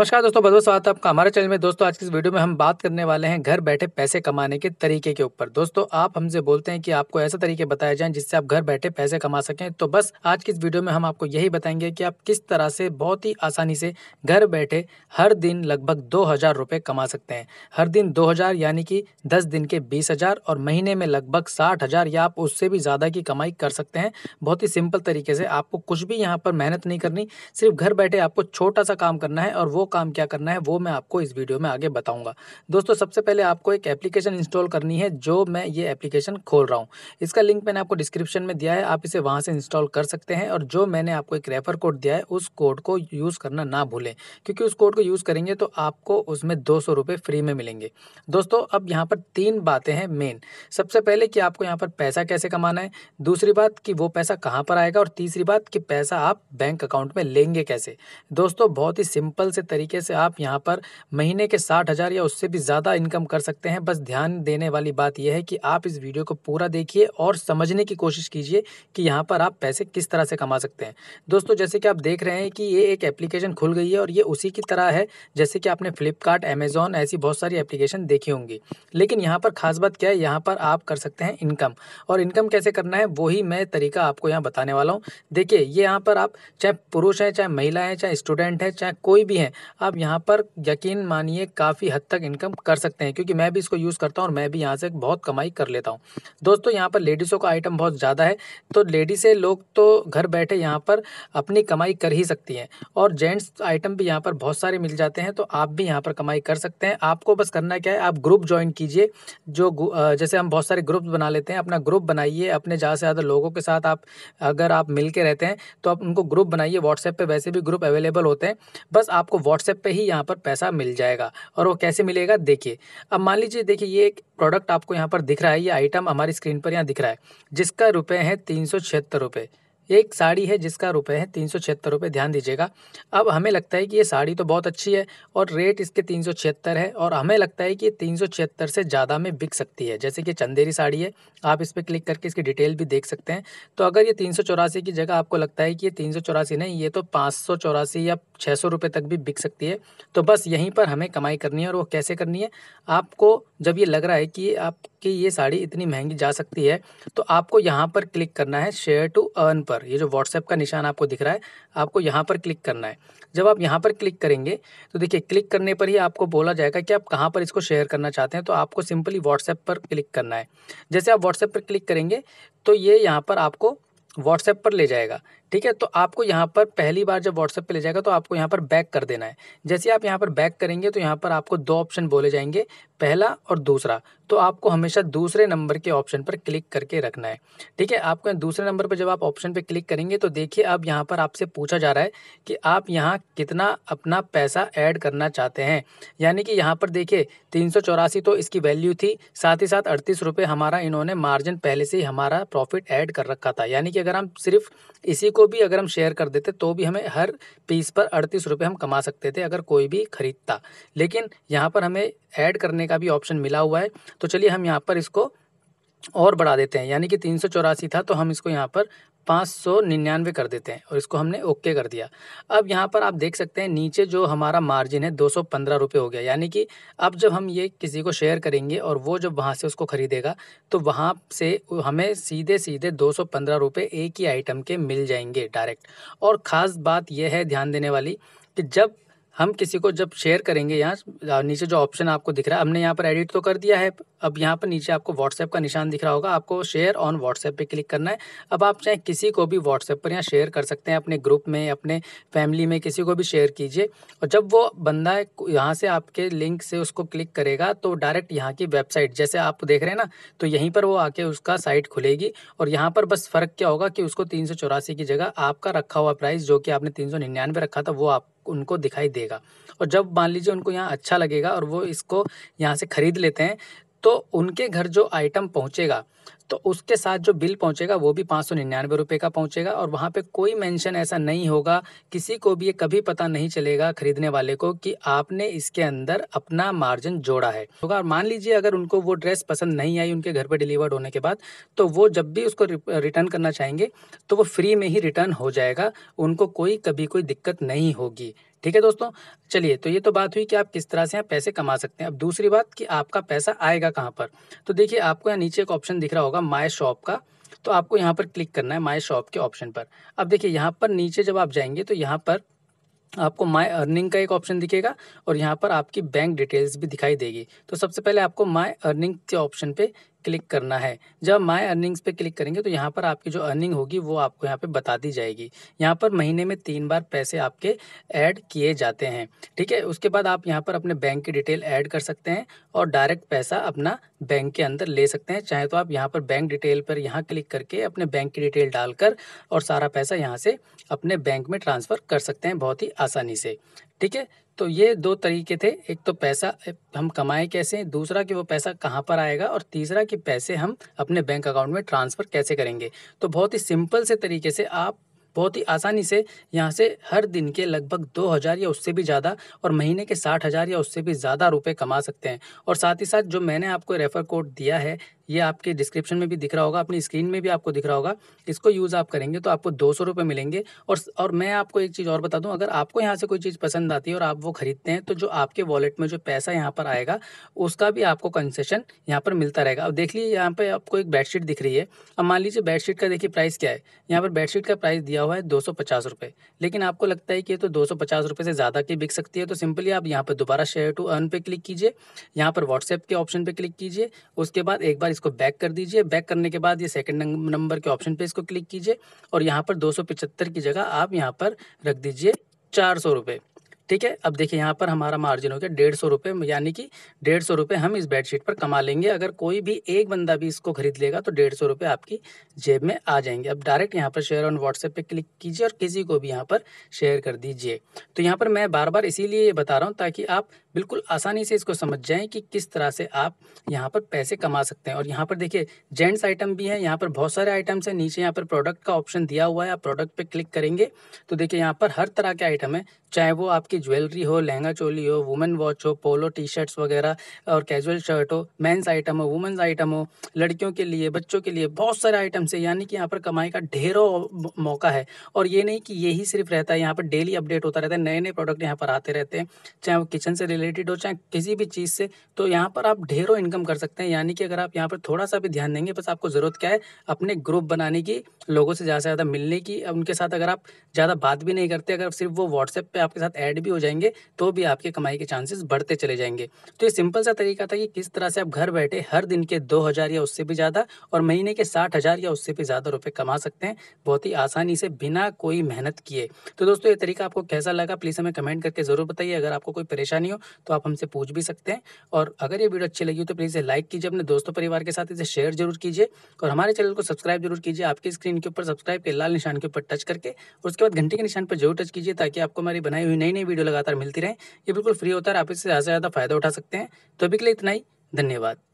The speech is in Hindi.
नमस्कार दोस्तों बहुत बहुत स्वागत है आपका हमारे चैनल में दोस्तों आज की इस वीडियो में हम बात करने वाले हैं घर बैठे पैसे कमाने के तरीके के ऊपर दोस्तों आप हमसे बोलते हैं कि आपको ऐसा तरीके बताए जाएं जिससे आप घर बैठे पैसे कमा सकें तो बस आज की इस वीडियो में हम आपको यही बताएंगे कि आप किस तरह से बहुत ही आसानी से घर बैठे हर दिन लगभग दो हज़ार कमा सकते हैं हर दिन दो हज़ार यानी कि दस दिन के बीस हज़ार और महीने में लगभग साठ हज़ार या आप उससे भी ज़्यादा की कमाई कर सकते हैं बहुत ही सिंपल तरीके से आपको कुछ भी यहाँ पर मेहनत नहीं करनी सिर्फ घर बैठे आपको छोटा सा काम करना है और वो काम क्या करना है वो मैं आपको इस वीडियो में आगे बताऊंगा दोस्तों सबसे पहले आपको एक एप्लीकेशन इंस्टॉल करनी है जो मैं ये एप्लीकेशन खोल रहा हूँ इसका लिंक मैंने आपको डिस्क्रिप्शन में दिया है आप इसे वहाँ से इंस्टॉल कर सकते हैं और जो मैंने आपको एक रेफर कोड दिया है उस कोड को यूज़ करना ना भूलें क्योंकि उस कोड को यूज़ करेंगे तो आपको उसमें दो फ्री में मिलेंगे दोस्तों अब यहाँ पर तीन बातें हैं मेन सबसे पहले कि आपको यहाँ पर पैसा कैसे कमाना है दूसरी बात कि वो पैसा कहाँ पर आएगा और तीसरी बात कि पैसा आप बैंक अकाउंट में लेंगे कैसे दोस्तों बहुत ही सिंपल से तरीके तरीके से आप यहाँ पर महीने के साठ हज़ार या उससे भी ज़्यादा इनकम कर सकते हैं बस ध्यान देने वाली बात यह है कि आप इस वीडियो को पूरा देखिए और समझने की कोशिश कीजिए कि यहाँ पर आप पैसे किस तरह से कमा सकते हैं दोस्तों जैसे कि आप देख रहे हैं कि ये एक एप्लीकेशन खुल गई है और ये उसी की तरह है जैसे कि आपने फ्लिपकार्ट अमेज़ॉन ऐसी बहुत सारी एप्लीकेशन देखी होंगी लेकिन यहाँ पर खास बात क्या है यहाँ पर आप कर सकते हैं इनकम और इनकम कैसे करना है वही मैं तरीका आपको यहाँ बताने वाला हूँ देखिए ये यहाँ पर आप चाहे पुरुष हैं चाहे महिला हैं चाहे स्टूडेंट हैं चाहे कोई भी हैं आप यहाँ पर यकीन मानिए काफ़ी हद तक इनकम कर सकते हैं क्योंकि मैं भी इसको यूज़ करता हूँ और मैं भी यहाँ से बहुत कमाई कर लेता हूँ दोस्तों यहाँ पर लेडीज़ों का आइटम बहुत ज़्यादा है तो लेडीज़ें लोग तो घर बैठे यहाँ पर अपनी कमाई कर ही सकती हैं और जेंट्स आइटम भी यहाँ पर बहुत सारे मिल जाते हैं तो आप भी यहाँ पर कमाई कर सकते हैं आपको बस करना क्या है आप ग्रुप ज्वाइन कीजिए जो जैसे हम बहुत सारे ग्रुप्स बना लेते हैं अपना ग्रुप बनाइए अपने ज़्यादा से ज़्यादा लोगों के साथ आप अगर आप मिल के रहते हैं तो आप उनको ग्रुप बनाइए व्हाट्सएप पर वैसे भी ग्रुप अवेलेबल होते हैं बस आपको व्हाट्सएप व्हाट्सएप पे ही यहाँ पर पैसा मिल जाएगा और वो कैसे मिलेगा देखिए अब मान लीजिए देखिए ये एक प्रोडक्ट आपको यहाँ पर दिख रहा है ये आइटम हमारी स्क्रीन पर यहाँ दिख रहा है जिसका रुपये है तीन सौ छिहत्तर रुपये एक साड़ी है जिसका रुपए है तीन सौ छिहत्तर रुपये ध्यान दीजिएगा अब हमें लगता है कि ये साड़ी तो बहुत अच्छी है और रेट इसके तीन सौ छिहत्तर है और हमें लगता है कि ये तीन सौ छिहत्तर से ज़्यादा में बिक सकती है जैसे कि चंदेरी साड़ी है आप इस पर क्लिक करके इसकी डिटेल भी देख सकते हैं तो अगर ये तीन सौ चौरासी की जगह आपको लगता है कि ये तीन सौ चौरासी नहीं ये तो पाँच सौ चौरासी या छः सौ रुपये तक भी बिक सकती है तो बस यहीं पर हमें कमाई करनी है और वो कैसे करनी है आपको जब ये लग रहा है कि आपकी ये साड़ी इतनी महंगी जा सकती है तो आपको यहाँ पर क्लिक करना है शेयर टू अर्न पर ये जो व्हाट्सएप का निशान आपको दिख रहा है आपको यहाँ पर क्लिक करना है जब आप यहाँ पर क्लिक करेंगे तो देखिए क्लिक करने पर ही आपको बोला जाएगा कि आप कहाँ पर इसको शेयर करना चाहते हैं तो आपको सिंपली व्हाट्सएप पर क्लिक करना है जैसे आप व्हाट्सएप पर क्लिक करेंगे तो ये यहाँ पर आपको व्हाट्सएप पर ले जाएगा ठीक है तो आपको यहाँ पर पहली बार जब व्हाट्सएप पे ले जाएगा तो आपको यहाँ पर बैक कर देना है जैसे आप यहाँ पर बैक करेंगे तो यहाँ पर आपको दो ऑप्शन बोले जाएंगे पहला और दूसरा तो आपको हमेशा दूसरे नंबर के ऑप्शन पर क्लिक करके रखना है ठीक है आपको दूसरे नंबर पर जब आप ऑप्शन पर क्लिक करेंगे तो देखिए अब यहाँ पर आपसे पूछा जा रहा है कि आप यहाँ कितना अपना पैसा ऐड करना चाहते हैं यानी कि यहाँ पर देखिए तीन तो इसकी वैल्यू थी साथ ही साथ अड़तीस हमारा इन्होंने मार्जिन पहले से ही हमारा प्रॉफिट ऐड कर रखा था यानी कि अगर हम सिर्फ इसी को को भी अगर हम शेयर कर देते तो भी हमें हर पीस पर अड़तीस रुपये हम कमा सकते थे अगर कोई भी ख़रीदता लेकिन यहाँ पर हमें ऐड करने का भी ऑप्शन मिला हुआ है तो चलिए हम यहाँ पर इसको और बढ़ा देते हैं यानी कि तीन था तो हम इसको यहाँ पर पाँच सौ निन्यानवे कर देते हैं और इसको हमने ओके कर दिया अब यहाँ पर आप देख सकते हैं नीचे जो हमारा मार्जिन है दो सौ पंद्रह रुपये हो गया यानी कि अब जब हम ये किसी को शेयर करेंगे और वो जब वहाँ से उसको ख़रीदेगा तो वहाँ से हमें सीधे सीधे दो सौ पंद्रह रुपये एक ही आइटम के मिल जाएंगे डायरेक्ट और ख़ास बात यह है ध्यान देने वाली कि जब हम किसी को जब शेयर करेंगे यहाँ नीचे जो ऑप्शन आपको दिख रहा है हमने यहाँ पर एडिट तो कर दिया है अब यहाँ पर नीचे आपको व्हाट्सएप का निशान दिख रहा होगा आपको शेयर ऑन व्हाट्सएप पे क्लिक करना है अब आप चाहे किसी को भी व्हाट्सएप पर यहाँ शेयर कर सकते हैं अपने ग्रुप में अपने फैमिली में किसी को भी शेयर कीजिए और जब वो बंदा यहाँ से आपके लिंक से उसको क्लिक करेगा तो डायरेक्ट यहाँ की वेबसाइट जैसे आप देख रहे हैं ना तो यहीं पर वो आके उसका साइट खुलेगी और यहाँ पर बस फ़र्क क्या होगा कि उसको तीन की जगह आपका रखा हुआ प्राइस जो कि आपने तीन रखा था वो आप उनको दिखाई देगा और जब मान लीजिए उनको यहाँ अच्छा लगेगा और वो इसको यहाँ से ख़रीद लेते हैं तो उनके घर जो आइटम पहुंचेगा तो उसके साथ जो बिल पहुंचेगा वो भी पाँच सौ निन्यानवे रुपये का पहुंचेगा और वहाँ पे कोई मेंशन ऐसा नहीं होगा किसी को भी ये कभी पता नहीं चलेगा खरीदने वाले को कि आपने इसके अंदर अपना मार्जिन जोड़ा है तो और मान लीजिए अगर उनको वो ड्रेस पसंद नहीं आई उनके घर पर डिलीवर्ड होने के बाद तो वो जब भी उसको रिटर्न करना चाहेंगे तो वो फ्री में ही रिटर्न हो जाएगा उनको कोई कभी कोई दिक्कत नहीं होगी ठीक है दोस्तों चलिए तो ये तो बात हुई कि आप किस तरह से यहाँ पैसे कमा सकते हैं अब दूसरी बात कि आपका पैसा आएगा कहाँ पर तो देखिए आपको यहाँ नीचे एक ऑप्शन दिख रहा होगा माई शॉप का तो आपको यहाँ पर क्लिक करना है माई शॉप के ऑप्शन पर अब देखिए यहाँ पर नीचे जब आप जाएंगे तो यहाँ पर आपको माय अर्निंग का एक ऑप्शन दिखेगा और यहाँ पर आपकी बैंक डिटेल्स भी दिखाई देगी तो सबसे पहले आपको माय अर्निंग के ऑप्शन पे क्लिक करना है जब माय अर्निंग्स पे क्लिक करेंगे तो यहाँ पर आपकी जो अर्निंग होगी वो आपको यहाँ पे बता दी जाएगी यहाँ पर महीने में तीन बार पैसे आपके ऐड किए जाते हैं ठीक है उसके बाद आप यहाँ पर अपने बैंक की डिटेल ऐड कर सकते हैं और डायरेक्ट पैसा अपना बैंक के अंदर ले सकते हैं चाहे तो आप यहाँ पर बैंक डिटेल पर यहाँ क्लिक करके अपने बैंक की डिटेल डालकर और सारा पैसा यहाँ से अपने बैंक में ट्रांसफ़र कर सकते हैं बहुत ही आसानी से ठीक है तो ये दो तरीके थे एक तो पैसा हम कमाए कैसे दूसरा कि वो पैसा कहाँ पर आएगा और तीसरा कि पैसे हम अपने बैंक अकाउंट में ट्रांसफ़र कैसे करेंगे तो बहुत ही सिंपल से तरीके से आप बहुत ही आसानी से यहाँ से हर दिन के लगभग दो हज़ार या उससे भी ज़्यादा और महीने के साठ हज़ार या उससे भी ज़्यादा रुपए कमा सकते हैं और साथ ही साथ जो मैंने आपको रेफ़र कोड दिया है ये आपके डिस्क्रिप्शन में भी दिख रहा होगा अपनी स्क्रीन में भी आपको दिख रहा होगा इसको यूज़ आप करेंगे तो आपको दो सौ रुपये मिलेंगे और और मैं आपको एक चीज़ और बता दूँ अगर आपको यहाँ से कोई चीज़ पसंद आती है और आप वो खरीदते हैं तो जो आपके वॉलेट में जो पैसा यहाँ पर आएगा उसका भी आपको कंसेशन यहाँ पर मिलता रहेगा अब देख लीजिए यहाँ पर आपको एक बेडशीट दिख रही है अब मान लीजिए बेडशीट का देखिए प्राइस क्या है यहाँ पर बेडशीट का प्राइस दिया हुआ है दो सौ पचास रुपये लेकिन आपको लगता है कि ये तो दो सौ पचास रुपये से ज़्यादा की बिक सकती है तो सिंपली आप यहाँ पर दोबारा शेयर टू अर्न पे क्लिक कीजिए यहाँ पर व्हाट्सएप के ऑप्शन पर क्लिक कीजिए उसके बाद एक बार इसको बैक कर दीजिए बैक करने के बाद ये सेकंड नंबर के ऑप्शन पे इसको क्लिक कीजिए और यहाँ पर दो की जगह आप यहाँ पर रख दीजिए चार सौ रुपये ठीक है अब देखिए यहाँ पर हमारा मार्जिन हो गया डेढ़ सौ रुपये यानी कि डेढ़ सौ रुपये हम इस बेडशीट पर कमा लेंगे अगर कोई भी एक बंदा भी इसको खरीद लेगा तो डेढ़ सौ रुपये आपकी जेब में आ जाएंगे अब डायरेक्ट यहाँ पर शेयर ऑन व्हाट्सएप पर क्लिक कीजिए और किसी को भी यहाँ पर शेयर कर दीजिए तो यहाँ पर मैं बार बार इसीलिए बता रहा हूँ ताकि आप बिल्कुल आसानी से इसको समझ जाएँ कि किस तरह से आप यहाँ पर पैसे कमा सकते हैं और यहाँ पर देखिए जेंट्स आइटम भी हैं यहाँ पर बहुत सारे आइटम्स हैं नीचे यहाँ पर प्रोडक्ट का ऑप्शन दिया हुआ है आप प्रोडक्ट पर क्लिक करेंगे तो देखिए यहाँ पर हर तरह के आइटम है चाहे वो आपकी ज्वेलरी हो लहंगा चोली हो वुमेन वॉच हो पोलो टी शर्ट्स वगैरह और कैजुअल शर्ट हो मेंस आइटम हो वुमेन्स आइटम हो लड़कियों के लिए बच्चों के लिए बहुत सारे आइटम्स है यानी कि यहाँ पर कमाई का ढेरों मौका है और ये नहीं कि यही सिर्फ रहता है यहाँ पर डेली अपडेट होता रहता है नए नए प्रोडक्ट यहाँ पर आते रहते हैं चाहे वो किचन से रिलेटेड हो चाहे किसी भी चीज़ से तो यहाँ पर आप ढेरों इनकम कर सकते हैं यानी कि अगर आप यहाँ पर थोड़ा सा भी ध्यान देंगे बस आपको ज़रूरत क्या है अपने ग्रुप बनाने की लोगों से ज़्यादा से ज़्यादा मिलने की उनके साथ अगर आप ज़्यादा बात भी नहीं करते अगर सिर्फ वो व्हाट्सएप पर आपके साथ ऐड भी भी हो जाएंगे तो भी आपकी कमाई के चांसेस बढ़ते चले जाएंगे तो ये सिंपल सा तरीका था कि किस तरह से आप घर बैठे हर दिन के दो हज़ार या उससे भी ज़्यादा और महीने के साठ हज़ार या उससे भी ज़्यादा रुपए कमा सकते हैं बहुत ही आसानी से बिना कोई मेहनत किए तो दोस्तों ये तरीका आपको कैसा लगा प्लीज़ हमें कमेंट करके ज़रूर बताइए अगर आपको कोई परेशानी हो तो आप हमसे पूछ भी सकते हैं और अगर ये वीडियो अच्छी लगी तो प्लीज़ लाइक कीजिए अपने दोस्तों परिवार के साथ इसे शेयर जरूर कीजिए और हमारे चैनल को सब्सक्राइब जरूर कीजिए आपकी स्क्रीन के ऊपर सब्सक्राइब के लाल निशान के ऊपर टच करके और उसके बाद घंटे के निशान पर जरूर टच कीजिए ताकि आपको हमारी बनाई हुई नई नई वीडियो वीडियो लगातार मिलती रहे ये बिल्कुल फ्री होता है आप इससे ज़्यादा से ज़्यादा फ़ायदा उठा सकते हैं तो अभी के लिए इतना ही धन्यवाद